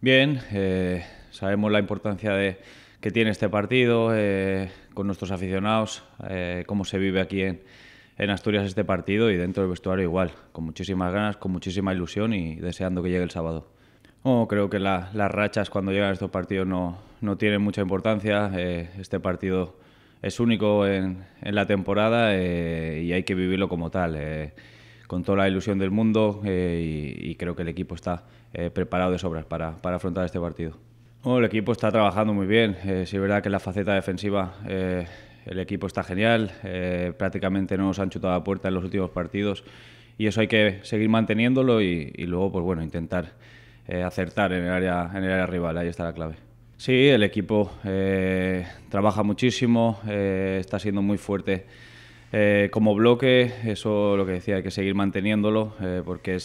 bien. Eh, sabemos la importancia de, que tiene este partido eh, con nuestros aficionados, eh, cómo se vive aquí en, Asturias este partido y dentro del vestuario igual, con muchísimas ganas, con muchísima ilusión y deseando que llegue el sábado. Oh, creo que las rachas cuando llegan estos partidos no, no tienen mucha importancia. este partido es único en, en la temporada y hay que vivirlo como tal con toda la ilusión del mundo eh, y, creo que el equipo está eh, preparado de sobras para, para afrontar este partido. el equipo está trabajando muy bien. Eh, sí es verdad que en la faceta defensiva el equipo está genial. prácticamente no nos han chutado a la puerta en los últimos partidos y eso hay que seguir manteniéndolo y, y luego, pues bueno, intentar acertar en el área en el área rival. Ahí está la clave. Sí, el equipo trabaja muchísimo, está siendo muy fuerte eh, como bloque, eso lo que decía, hay que seguir manteniéndolo eh, porque eh,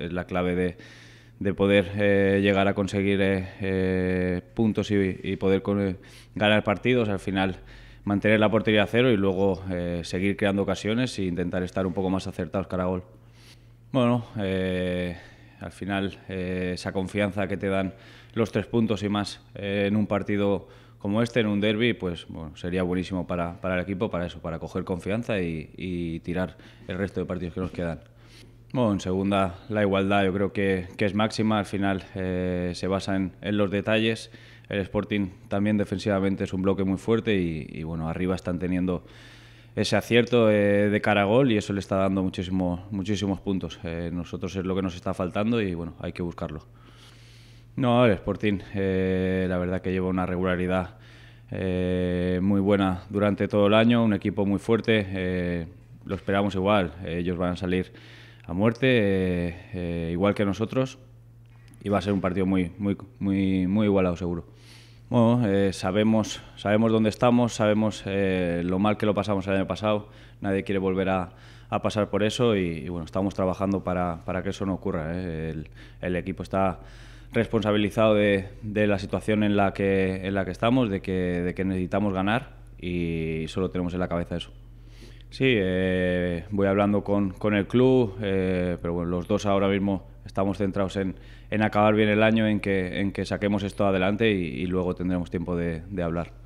es, la clave de, poder llegar a conseguir puntos y, poder ganar partidos. Al final, mantener la portería a cero y luego seguir creando ocasiones e intentar estar un poco más acertados cara a gol. Bueno, al final, esa confianza que te dan los tres puntos y más en un partido como este en un derby, pues bueno, sería buenísimo para, para, el equipo, para eso, para coger confianza y, tirar el resto de partidos que nos quedan. Bueno, en segunda, la igualdad yo creo que, que es máxima, al final eh, se basa en, los detalles. El Sporting también defensivamente es un bloque muy fuerte y, bueno, arriba están teniendo ese acierto eh, de cara a gol y eso le está dando muchísimo, muchísimos puntos. Eh, nosotros es lo que nos está faltando y bueno, hay que buscarlo. No, el Sporting, eh, la verdad que lleva una regularidad eh, muy buena durante todo el año, un equipo muy fuerte, eh, lo esperamos igual, ellos van a salir a muerte, igual que nosotros, y va a ser un partido muy, muy, muy, muy igualado seguro. Bueno, sabemos, sabemos dónde estamos, sabemos lo mal que lo pasamos el año pasado, nadie quiere volver a, pasar por eso y, bueno, estamos trabajando para, que eso no ocurra. el equipo está responsabilizado de, de, la situación en la que, en la que estamos, de que, de que necesitamos ganar y solo tenemos en la cabeza eso. Sí, eh, voy hablando con, el club, eh, pero bueno, los dos ahora mismo estamos centrados en, acabar bien el año, en que, en que saquemos esto adelante y, luego tendremos tiempo de hablar.